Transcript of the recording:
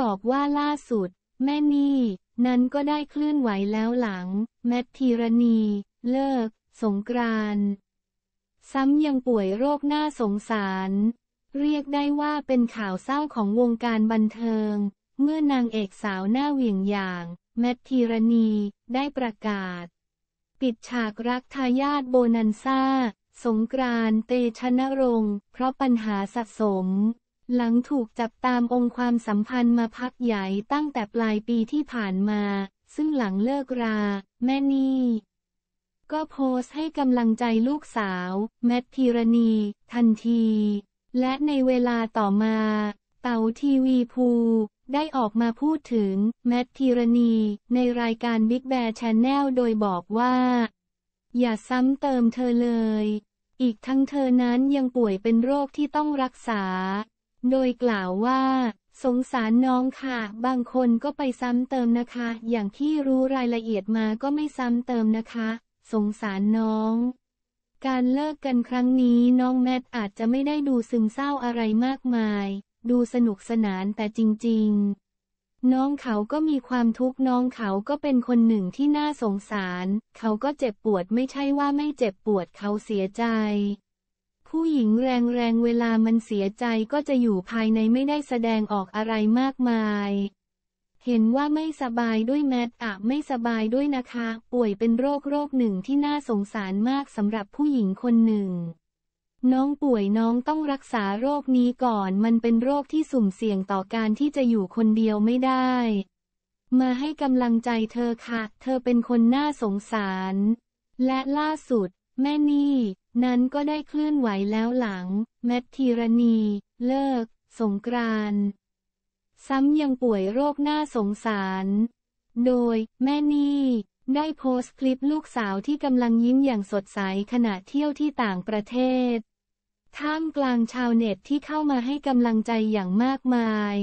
บอกว่าล่าสุด แม่นี่ นั้นก็ได้เคลื่อนไหวแล้วหลัง แมททีรณี เลิก สงกรานซ้ำยังป่วยโรคหน้าสงสาร เรียกได้ว่าเป็นข่าวเศร้าของวงการบันเทิง เมื่อนางเอกสาวหน้าเหวี่ยงอย่าง แมททีรณี ได้ประกาศ ปิดฉากรักทายาทโบนันซ่า สงกรานเตชนรงค์ เพราะปัญหาสะสมหลังถูกจับตามองความสัมพันธ์มาพักใหญ่ตั้งแต่ปลายปีที่ผ่านมา ซึ่งหลังเลิกรา แม่นี่ ก็โพสต์ให้กำลังใจลูกสาว แมทพีรณี ทันที และในเวลาต่อมา เต๋าทีวีภูได้ออกมาพูดถึง แมทพีรณี ในรายการ Big b แบ r Channel โดยบอกว่า อย่าซ้ำเติมเธอเลย อีกทั้งเธอนั้นยังป่วยเป็นโรคที่ต้องรักษาโดยกล่าวว่า สงสารน้องค่ะ บางคนก็ไปซ้ำเติมนะคะ อย่างที่รู้รายละเอียดมาก็ไม่ซ้ำเติมนะคะ สงสารน้อง การเลิกกันครั้งนี้น้องแมทอาจจะไม่ได้ดูซึมเศร้าอะไรมากมาย ดูสนุกสนานแต่จริงๆ น้องเขาก็มีความทุกข์น้องเขาก็เป็นคนหนึ่งที่น่าสงสาร เขาก็เจ็บปวดไม่ใช่ว่าไม่เจ็บปวดเขาเสียใจผู้หญิงแรงๆ เวลามันเสียใจก็จะอยู่ภายในไม่ได้แสดงออกอะไรมากมาย เห็นว่าไม่สบายด้วยแมทอะไม่สบายด้วยนะคะ ป่วยเป็นโรคโรคหนึ่งที่น่าสงสารมากสำหรับผู้หญิงคนหนึ่ง น้องป่วยน้องต้องรักษาโรคนี้ก่อน มันเป็นโรคที่สุ่มเสี่ยงต่อการที่จะอยู่คนเดียวไม่ได้ มาให้กำลังใจเธอค่ะ เธอเป็นคนน่าสงสาร และล่าสุด แม่นี่นั้นก็ได้เคลื่อนไหวแล้วหลัง แมททีรณี เลิก สงกรานซ้ำยังป่วยโรคหน้าสงสาร โดยแม่นี่ ได้โพสต์คลิปลูกสาวที่กำลังยิ้มอย่างสดใสขณะเที่ยวที่ต่างประเทศท่ามกลางชาวเน็ตที่เข้ามาให้กำลังใจอย่างมากมาย